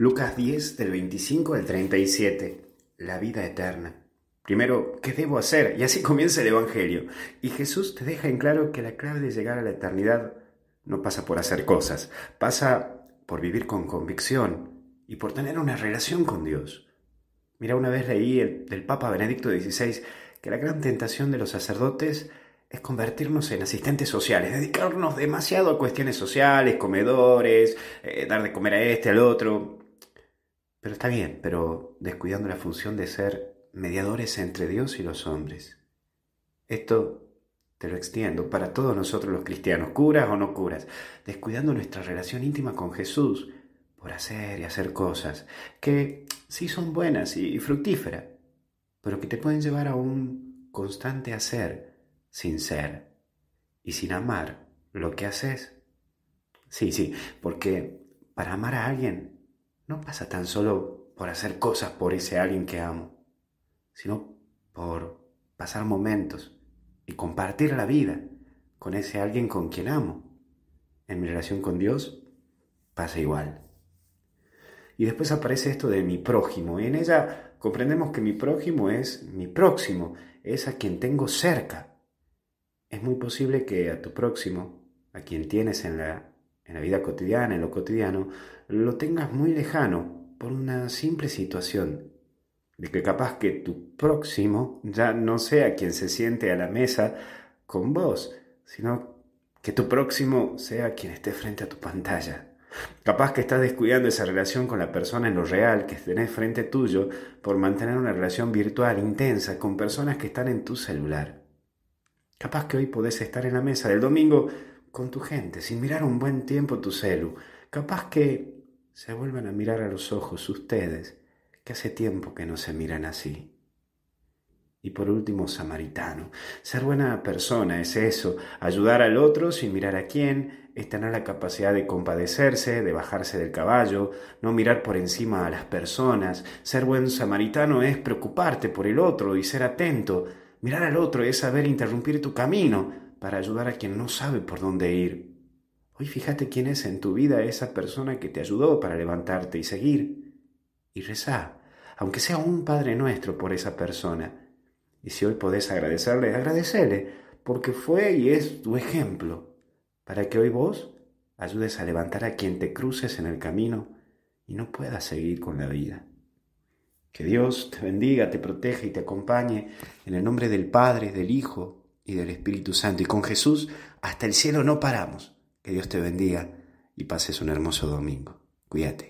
Lucas 10 del 25 al 37. La vida eterna. Primero, ¿qué debo hacer? Y así comienza el Evangelio. Y Jesús te deja en claro que la clave de llegar a la eternidad no pasa por hacer cosas, pasa por vivir con convicción y por tener una relación con Dios. Mira, una vez leí del Papa Benedicto XVI que la gran tentación de los sacerdotes es convertirnos en asistentes sociales, dedicarnos demasiado a cuestiones sociales, comedores, eh, dar de comer a este, al otro, pero está bien, pero descuidando la función de ser mediadores entre Dios y los hombres. Esto te lo extiendo para todos nosotros los cristianos, curas o no curas, descuidando nuestra relación íntima con Jesús por hacer y hacer cosas que sí son buenas y fructíferas, pero que te pueden llevar a un constante hacer sin ser y sin amar lo que haces. Sí, sí, porque para amar a alguien no pasa tan solo por hacer cosas por ese alguien que amo, sino por pasar momentos y compartir la vida con ese alguien con quien amo. En mi relación con Dios pasa igual. Y después aparece esto de mi prójimo, en ella comprendemos que mi prójimo es mi próximo, es a quien tengo cerca. Es muy posible que a tu próximo, a quien tienes en la en la vida cotidiana, en lo cotidiano, lo tengas muy lejano por una simple situación, de que capaz que tu próximo ya no sea quien se siente a la mesa con vos, sino que tu próximo sea quien esté frente a tu pantalla. Capaz que estás descuidando esa relación con la persona en lo real que tenés frente tuyo por mantener una relación virtual intensa con personas que están en tu celular. Capaz que hoy podés estar en la mesa del domingo con tu gente, sin mirar un buen tiempo tu celu. Capaz que se vuelvan a mirar a los ojos ustedes, que hace tiempo que no se miran así. Y por último, samaritano. Ser buena persona es eso, ayudar al otro sin mirar a quién, es tener la capacidad de compadecerse, de bajarse del caballo, no mirar por encima a las personas. Ser buen samaritano es preocuparte por el otro y ser atento. Mirar al otro es saber interrumpir tu camino, para ayudar a quien no sabe por dónde ir. Hoy fíjate quién es en tu vida esa persona que te ayudó para levantarte y seguir. Y reza, aunque sea un Padre nuestro por esa persona. Y si hoy podés agradecerle, agradecele, porque fue y es tu ejemplo, para que hoy vos ayudes a levantar a quien te cruces en el camino y no puedas seguir con la vida. Que Dios te bendiga, te proteja y te acompañe en el nombre del Padre, del Hijo, y del Espíritu Santo. Y con Jesús hasta el cielo no paramos. Que Dios te bendiga y pases un hermoso domingo. Cuídate.